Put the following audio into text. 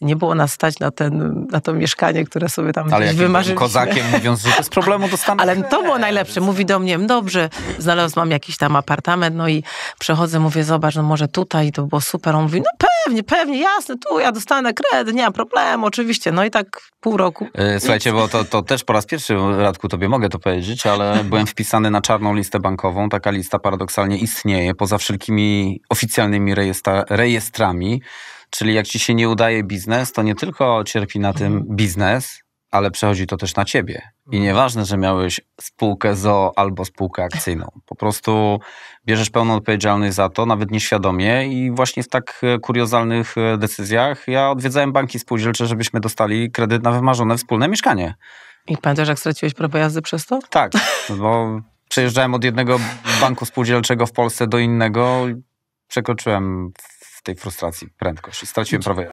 nie było nas stać na, ten, na to mieszkanie, które sobie tam Ale gdzieś wymarzyliśmy. kozakiem mówiąc, że bez problemu dostanę. Ale to było najlepsze. Mówi do mnie, dobrze, znalazłam mam jakiś tam apartament, no i przechodzę, mówię, zobacz, no może tutaj, to było super. On mówi, no pewnie, pewnie, jasne, tu ja dostanę kredyt, nie ma problemu, oczywiście. No i tak pół roku. E, słuchajcie, bo to, to też po raz pierwszy, Radku, tobie mogę to powiedzieć, ale byłem wpisany na czarną listę bankową. Taka lista paradoksalnie istnieje poza wszelkimi oficjalnymi rejestra rejestrami. Czyli jak ci się nie udaje biznes, to nie tylko cierpi na tym mhm. biznes, ale przechodzi to też na ciebie. I mhm. nieważne, że miałeś spółkę ZO albo spółkę akcyjną. Po prostu bierzesz pełną odpowiedzialność za to, nawet nieświadomie. I właśnie w tak e, kuriozalnych e, decyzjach ja odwiedzałem banki spółdzielcze, żebyśmy dostali kredyt na wymarzone wspólne mieszkanie. I pamiętasz, jak straciłeś prawo jazdy przez to? Tak, bo przejeżdżałem od jednego banku spółdzielczego w Polsce do innego przekroczyłem w tej frustracji prędkość i straciłem znaczy, prawo